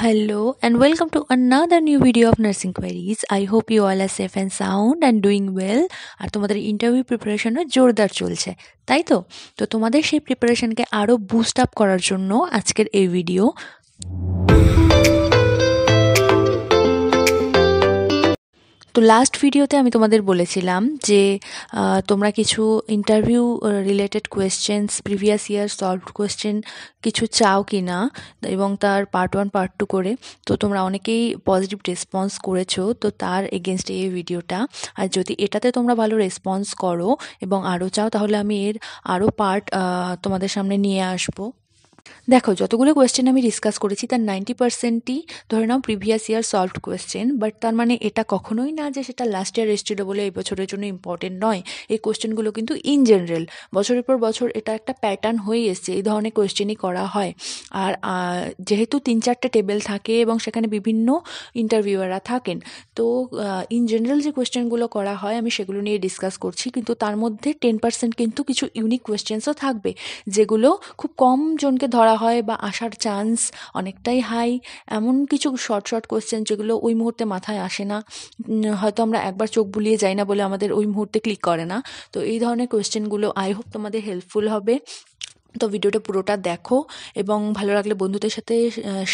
Hello and welcome to another new video of Nursing Queries. I hope you all are safe and sound and doing well. আর তোমাদের interview প্রিপারেশনও জোরদার চলছে তাই তো তো তোমাদের সেই প্রিপারেশনকে আরও বুস্ট আপ করার জন্য আজকের এই ভিডিও তো লাস্ট ভিডিওতে আমি তোমাদের বলেছিলাম যে তোমরা কিছু interview related questions previous year solve question কিছু চাও কি না এবং তার পার্ট ওয়ান পার্ট টু করে তো তোমরা অনেকেই পজিটিভ রেসপন্স করেছো তো তার এগেনস্ট এই ভিডিওটা আর যদি এটাতে তোমরা ভালো রেসপন্স করো এবং আরও চাও তাহলে আমি এর আরও পার্ট তোমাদের সামনে নিয়ে আসবো দেখো যতগুলো কোয়েশ্চেন আমি ডিসকাস করেছি তার নাইনটি পার্সেন্টই ধরে নাও previous year solved question but তার মানে এটা কখনোই না যে সেটা লাস্ট ইয়ার এসেছিল বলে এই বছরের জন্য ইম্পর্টেন্ট নয় এই কোয়েশ্চেনগুলো কিন্তু ইন জেনারেল বছরের পর বছর এটা একটা প্যাটার্ন হয়ে এসছে এই ধরনের কোয়েশ্চেনই করা হয় আর যেহেতু তিন চারটে টেবিল থাকে এবং সেখানে বিভিন্ন ইন্টারভিউয়াররা থাকেন তো ইন জেনারেল যে কোয়েশ্চেনগুলো করা হয় আমি সেগুলো নিয়ে ডিসকাস করছি কিন্তু তার মধ্যে টেন পার্সেন্ট কিন্তু কিছু ইউনিক কোয়েশ্চেন্সও থাকবে যেগুলো খুব কম জনকে ধরা হয় বা আসার চান্স অনেকটাই হাই এমন কিছু শর্ট শর্ট কোয়েশ্চেন যেগুলো ওই মুহূর্তে মাথায় আসে না হয়তো আমরা একবার চোখ বুলিয়ে যাই না বলে আমাদের ওই মুহূর্তে ক্লিক করে না তো এই ধরনের কোয়েশ্চেনগুলো আই হোপ তোমাদের হেল্পফুল হবে তো ভিডিওটা পুরোটা দেখো এবং ভালো লাগলে বন্ধুদের সাথে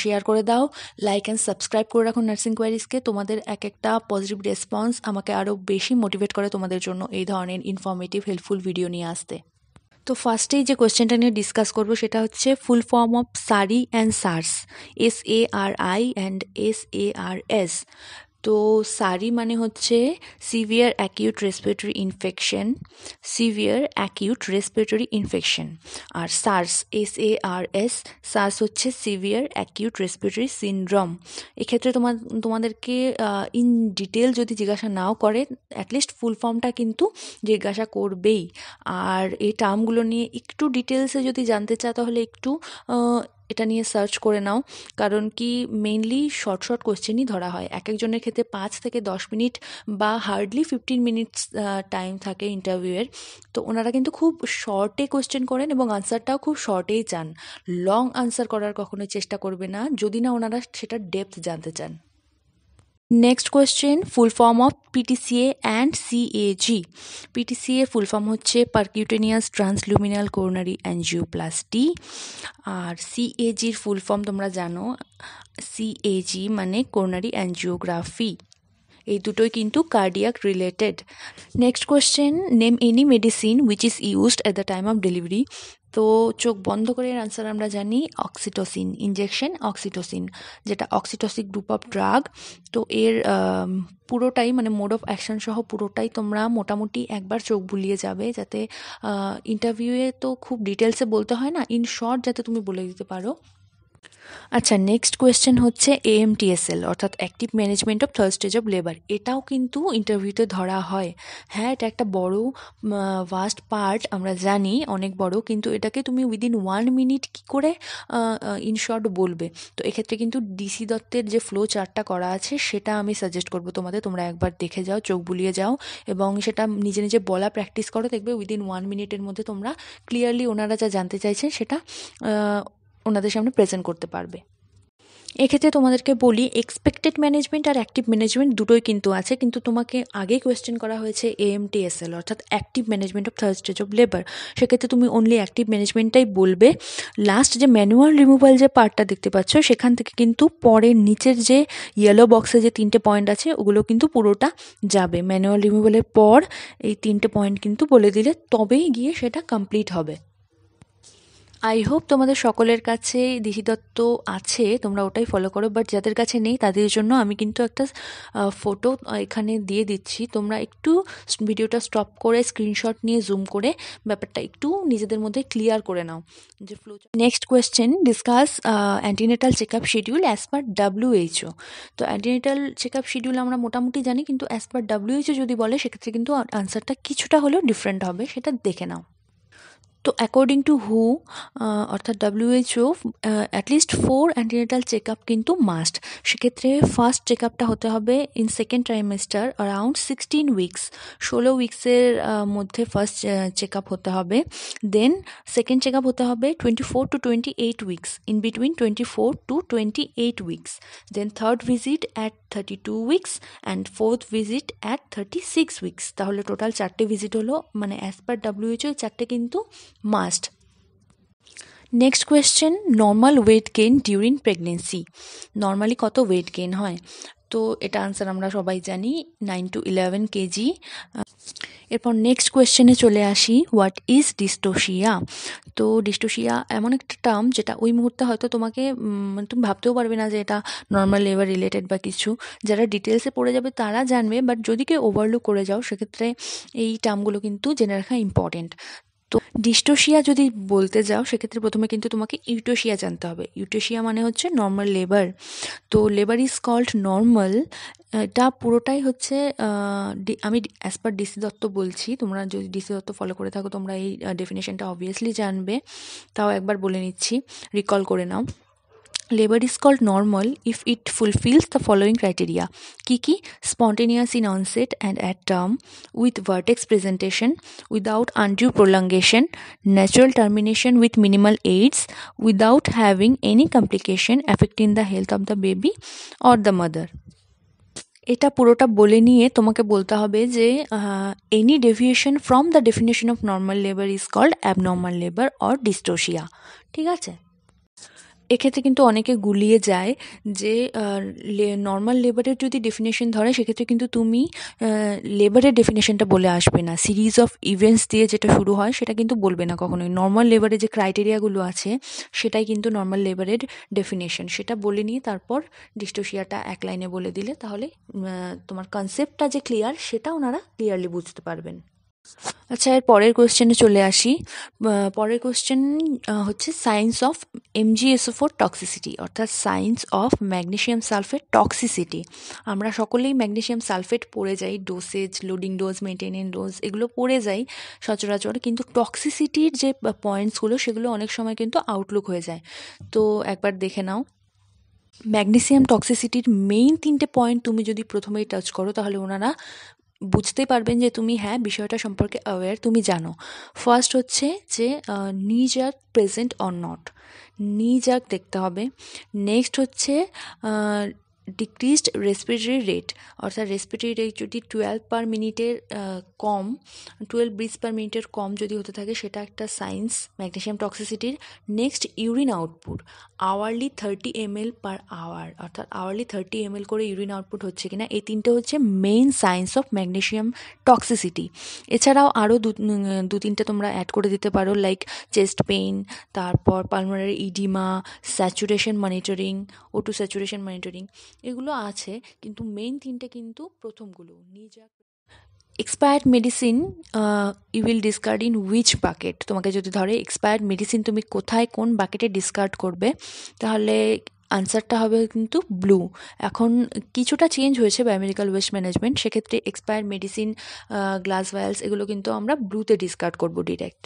শেয়ার করে দাও লাইক অ্যান্ড সাবস্ক্রাইব করে রাখো নার্সিং কোয়ারিজকে তোমাদের এক একটা পজিটিভ রেসপন্স আমাকে আরও বেশি মোটিভেট করে তোমাদের জন্য এই ধরনের ইনফর্মেটিভ হেল্পফুল ভিডিও নিয়ে আসতে তো ফার্স্টেই যে কোয়েশ্চেনটা নিয়ে ডিসকাস করব সেটা হচ্ছে full form of SARI and SARS S A R I and S A R S তো সারি মানে হচ্ছে severe acute respiratory infection severe acute respiratory infection আর SARS S A R S SARS হচ্ছে severe acute respiratory syndrome এক্ষেত্রে তোমার তোমাদেরকে in detail যদি জিজ্ঞাসা নাও করে অ্যাটলিস্ট ফুল ফর্মটা কিন্তু জিজ্ঞাসা করবেই আর এই টার্মগুলো নিয়ে একটু ডিটেলসে যদি জানতে চাও তাহলে একটু এটা নিয়ে সার্চ করে নাও কারণ কি মেইনলি শর্ট শর্ট কোয়েশ্চেনই ধরা হয় এক একজনের ক্ষেত্রে পাঁচ থেকে দশ মিনিট বা হার্ডলি ফিফটিন মিনিটস টাইম থাকে ইন্টারভিউয়ের তো ওনারা কিন্তু খুব শর্টে কোয়েশ্চেন করেন এবং আনসারটাও খুব শর্টেই চান লং আনসার করার কখনোই চেষ্টা করবে না যদি না ওনারা সেটার ডেপথ জানতে চান next question full form of PTCA and CAG PTCA full form হচ্ছে পারকিউটেনিয়াস ট্রান্সলুমিনাল করোনারি অ্যাঞ্জিওপ্লাস্টি আর সিএজির ফুল ফর্ম তোমরা জানো সিএজি মানে করোনারি অ্যাঞ্জিওগ্রাফি এই দুটোই কিন্তু cardiac related next question name any medicine which is used at the time of delivery তো চোখ বন্ধ করে এর আনসার আমরা জানি অক্সিটোসিন ইঞ্জেকশন অক্সিটোসিন যেটা অক্সিটোসিক গ্রুপ অফ ড্রাগ তো এর পুরোটাই মানে মোড অফ অ্যাকশন সহ পুরোটাই তোমরা মোটামুটি একবার চোখ বুলিয়ে যাবে যাতে ইন্টারভিউয়ে তো খুব ডিটেলসে বলতে হয় না ইন শর্ট যাতে তুমি বলে দিতে পারো আচ্ছা নেক্সট কোয়েশ্চেন হচ্ছে এএমটিএসএল অর্থাৎ active management of third stage of labour এটাও কিন্তু ইন্টারভিউতে ধরা হয় হ্যাঁ এটা একটা বড় ভাস্ট পার্ট আমরা জানি অনেক বড় কিন্তু এটাকে তুমি উইদিন ওয়ান মিনিট কী করে ইনশর্ট বলবে তো এক্ষেত্রে কিন্তু ডিসি দত্তের যে ফ্লো চার্টটা করা আছে সেটা আমি সাজেস্ট করব তোমাদের তোমরা একবার দেখে যাও চোখ বুলিয়ে যাও এবং সেটা নিজে নিজে বলা প্র্যাকটিস করো দেখবে উইদিন ওয়ান মিনিটের মধ্যে তোমরা ক্লিয়ারলি ওনারা যা জানতে চাইছেন সেটা ওনাদের সামনে প্রেজেন্ট করতে পারবে এক্ষেত্রে তোমাদেরকে বলি এক্সপেক্টেড ম্যানেজমেন্ট আর অ্যাক্টিভ ম্যানেজমেন্ট দুটোই কিন্তু আছে কিন্তু তোমাকে আগেই কোয়েশ্চেন করা হয়েছে A M T S L অর্থাৎ active management of third stage of labour সেক্ষেত্রে তুমি অনলি অ্যাক্টিভ ম্যানেজমেন্টটাই বলবে লাস্ট যে ম্যানুয়াল রিমুভাল যে পার্টটা দেখতে পাচ্ছ সেখান থেকে কিন্তু পরের নিচের যে ইয়েলো বক্সে যে তিনটে পয়েন্ট আছে ওগুলো কিন্তু পুরোটা যাবে ম্যানুয়াল রিমুভালের পর এই তিনটে পয়েন্ট কিন্তু বলে দিলে তবেই গিয়ে সেটা কমপ্লিট হবে আই হোপ তোমাদের সকলের কাছে দত্ত আছে তোমরা ওটাই ফলো করো বাট যাদের কাছে নেই তাদের জন্য আমি কিন্তু একটা ফটো এখানে দিয়ে দিচ্ছি তোমরা একটু ভিডিওটা স্টপ করে স্ক্রিনশট নিয়ে জুম করে ব্যাপারটা একটু নিজেদের মধ্যে ক্লিয়ার করে নাও যে flow next question discuss antenatal check up schedule as per WHO তো অ্যান্টিনেটাল চেক আপ শিডিউল আমরা মোটামুটি জানি কিন্তু অ্যাজ পার ডাব্লিউএইচও যদি বলে সেক্ষেত্রে কিন্তু আনসারটা কিছুটা হলেও ডিফারেন্ট হবে সেটা দেখে নাও তো অ্যাকর্ডিং টু হু অর্থাৎ WHO at least four antenatal check up কিন্তু মাস্ট সেক্ষেত্রে ফার্স্ট চেক আপটা হতে হবে in second trimester around sixteen weeks ষোলো উইকসের মধ্যে ফার্স্ট চেক আপ হতে হবে দেন সেকেন্ড চেক আপ হতে হবে twenty four to twenty eight weeks in between twenty four to twenty eight weeks then third visit at thirty two weeks and fourth visit at thirty six weeks তাহলে total চারটে visit হলো মানে as per WHO চারটে কিন্তু must next question normal weight gain during pregnancy normally কত weight gain হয় তো এটা আনসার আমরা সবাই জানি নাইন টু ইলেভেন কেজি এরপর নেক্সট কোয়েশ্চেনে চলে আসি হোয়াট ইজ ডিস্টোশিয়া তো ডিস্টোশিয়া এমন একটা টার্ম যেটা ওই মুহূর্তে হয়তো তোমাকে তুমি ভাবতেও পারবে না যে এটা নর্মাল লেবার রিলেটেড বা কিছু যারা ডিটেলসে পড়ে যাবে তারা জানবে বাট যদি কেউ ওভারলুক করে যাও সেক্ষেত্রে এই টার্মগুলো কিন্তু জেনে রাখা ইম্পর্টেন্ট তো ডিস্টোশিয়া যদি বলতে যাও সেক্ষেত্রে প্রথমে কিন্তু তোমাকে ইউটোশিয়া জানতে হবে ইউটোশিয়া মানে হচ্ছে নর্মাল লেবার তো লেবার ইজ কল্ড নর্মাল এটা পুরোটাই হচ্ছে আমি অ্যাজ পার ডিসি দত্ত বলছি তোমরা যদি ডিসি দত্ত ফলো করে থাকো তোমরা এই ডেফিনেশনটা অবভিয়াসলি জানবে তাও একবার বলে নিচ্ছি রিকল করে নাও labour is called normal if it fulfils the following criteria কী কী spontaneous in onset and at term with vertex presentation without undue prolongation natural termination with minimal aids without having any complication affecting the health of the baby or the mother এটা পুরোটা বলে নিয়ে তোমাকে বলতে হবে যে any deviation from the definition of normal labour is called abnormal labour or dystocia ঠিক আছে এক্ষেত্রে কিন্তু অনেকে গুলিয়ে যায় যে নর্মাল লেবারের যদি ডেফিনেশন ধরে সেক্ষেত্রে কিন্তু তুমি লেবারের ডেফিনেশনটা বলে আসবে না সিরিজ অফ ইভেন্টস দিয়ে যেটা শুরু হয় সেটা কিন্তু বলবে না কখনোই নর্মাল লেবারের যে ক্রাইটেরিয়াগুলো আছে সেটাই কিন্তু নর্মাল লেবারের ডেফিনেশন সেটা বলে নিয়ে তারপর ডিস্টোশিয়াটা এক লাইনে বলে দিলে তাহলে তোমার কনসেপ্টটা যে ক্লিয়ার সেটা ওনারা ক্লিয়ারলি বুঝতে পারবেন আচ্ছা এর পরের কোয়েশ্চেনে চলে আসি পরের কোশ্চেন হচ্ছে সায়েন্স অফ এমজিএসওফোর টক্সিসিটি অর্থাৎ signs of magnesium sulphate toxicity আমরা সকলেই ম্যাগনেশিয়াম সালফেট পড়ে যাই dosage loading dose maintenance dose এগুলো পড়ে যাই সচরাচর কিন্তু টক্সিসিটির যে পয়েন্টসগুলো সেগুলো অনেক সময় কিন্তু আউটলুক হয়ে যায় তো একবার দেখে নাও ম্যাগনেশিয়াম টক্সিসিটির মেইন তিনটে পয়েন্ট তুমি যদি প্রথমেই টাচ করো তাহলে ওনারা বুঝতে পারবেন যে তুমি হ্যাঁ বিষয়টা সম্পর্কে অ্যাওয়্যার তুমি জানো ফার্স্ট হচ্ছে যে নিজ আর প্রেজেন্ট অর নট নিজ আর দেখতে হবে নেক্সট হচ্ছে ডিক্রিজড রেসপিরেটরি রেট অর্থাৎ রেসপিরেটরি রেট যদি টুয়েলভ পার মিনিটের কম টুয়েলভ ব্রিজ পার মিনিটের কম যদি হতে থাকে সেটা একটা সাইন্স ম্যাগনেশিয়াম টক্সিসিটির next urine output hourly thirty M L per hour অর্থাৎ আওয়ারলি থার্টি এম এল করে ইউরিন আউটপুট হচ্ছে কিনা এই তিনটে হচ্ছে main signs of magnesium toxicity এছাড়াও আরও দু তিনটে তোমরা অ্যাড করে দিতে পারো লাইক চেস্ট পেইন তারপর পালমারের oedema saturation monitoring O two saturation monitoring এগুলো আছে কিন্তু মেইন তিনটে কিন্তু প্রথমগুলো নিজা expired medicine you will discard in which bucket তোমাকে যদি ধরে এক্সপায়ার্ড মেডিসিন তুমি কোথায় কোন বাকেটে ডিসকার্ড করবে তাহলে আনসারটা হবে কিন্তু ব্লু এখন কিছুটা চেঞ্জ হয়েছে বায়োমেডিক্যাল ওয়েস্ট ম্যানেজমেন্ট সেক্ষেত্রে এক্সপায়ার্ড মেডিসিন গ্লাস ভায়ালস এগুলো কিন্তু আমরা ব্লুতে ডিসকার্ড করবো ডিরেক্ট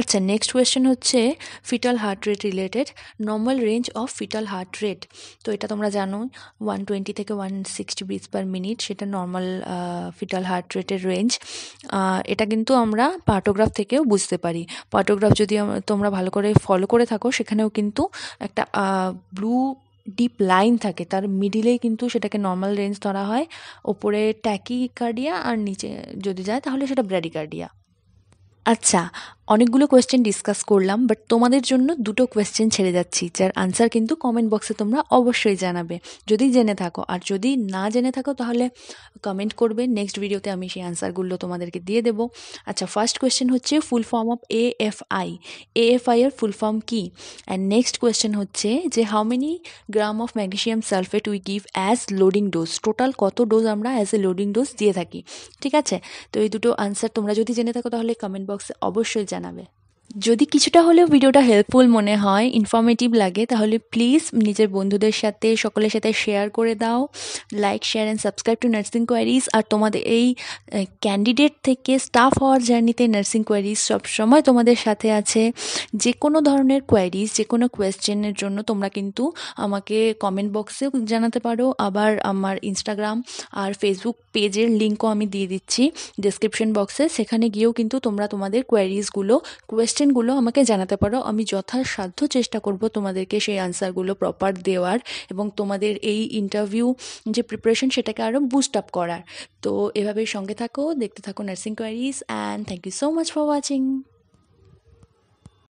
আচ্ছা নেক্সট কোয়েশ্চেন হচ্ছে fetal heart rate related normal range of fetal heart rate তো এটা তোমরা জানো ওয়ান টোয়েন্টি থেকে one sixty beats per minute সেটা নর্মাল ফিটাল হার্ট রেটের রেঞ্জ এটা কিন্তু আমরা পার্টোগ্রাফ থেকেও বুঝতে পারি পার্টোগ্রাফ যদি তোমরা ভালো করে ফলো করে থাকো সেখানেও কিন্তু একটা ব্লু ডিপ লাইন থাকে তার মিডিলেই কিন্তু সেটাকে নর্মাল রেঞ্জ ধরা হয় ওপরে ট্যাকি কার্ডিয়া আর নিচে যদি যায় তাহলে সেটা ব্র্যাডিকার্ডিয়া আচ্ছা অনেকগুলো কোয়েশ্চেন ডিসকাস করলাম বাট তোমাদের জন্য দুটো কোয়েশ্চেন ছেড়ে যাচ্ছি যার আনসার কিন্তু কমেন্ট বক্সে তোমরা অবশ্যই জানাবে যদি জেনে থাকো আর যদি না জেনে থাকো তাহলে কমেন্ট করবে নেক্সট ভিডিওতে আমি সেই আনসারগুলো তোমাদেরকে দিয়ে দেব আচ্ছা ফার্স্ট কোয়েশ্চেন হচ্ছে full form of A F I A F I এর ফুল ফর্ম কী অ্যান্ড নেক্সট কোয়েশ্চেন হচ্ছে যে how many gram of magnesium sulphate we give as loading dose total কত ডোজ আমরা অ্যাজ এ লোডিং ডোজ দিয়ে থাকি ঠিক আছে তো এই দুটো আনসার তোমরা যদি জেনে থাকো তাহলে কমেন্ট বক্সে অবশ্যই জানাবে যদি কিছুটা হলেও ভিডিওটা হেল্পফুল মনে হয় ইনফর্মেটিভ লাগে তাহলে প্লিজ নিজের বন্ধুদের সাথে সকলের সাথে শেয়ার করে দাও like share and subscribe to nursing queries আর তোমাদের এই ক্যান্ডিডেট থেকে স্টাফ হওয়ার জার্নিতে নার্সিং কোয়ারিজ সবসময় তোমাদের সাথে আছে যে কোনো ধরনের কোয়ারিজ যে কোনো কোয়েশ্চেনের জন্য তোমরা কিন্তু আমাকে কমেন্ট বক্সেও জানাতে পারো আবার আমার ইনস্টাগ্রাম আর ফেসবুক পেজের লিঙ্কও আমি দিয়ে দিচ্ছি ডিসক্রিপশন বক্সে সেখানে গিয়েও কিন্তু তোমরা তোমাদের কোয়ারিজগুলো কোয়েশ্চেন কোয়েশ্চেনগুলো আমাকে জানাতে পারো আমি যথাসাধ্য চেষ্টা করব তোমাদেরকে সেই আনসারগুলো প্রপার দেওয়ার এবং তোমাদের এই ইন্টারভিউ যে প্রিপারেশন সেটাকে আরও বুস্ট আপ করার তো এভাবেই সঙ্গে থাকো দেখতে থাকো nursing queries and thank you so much for watching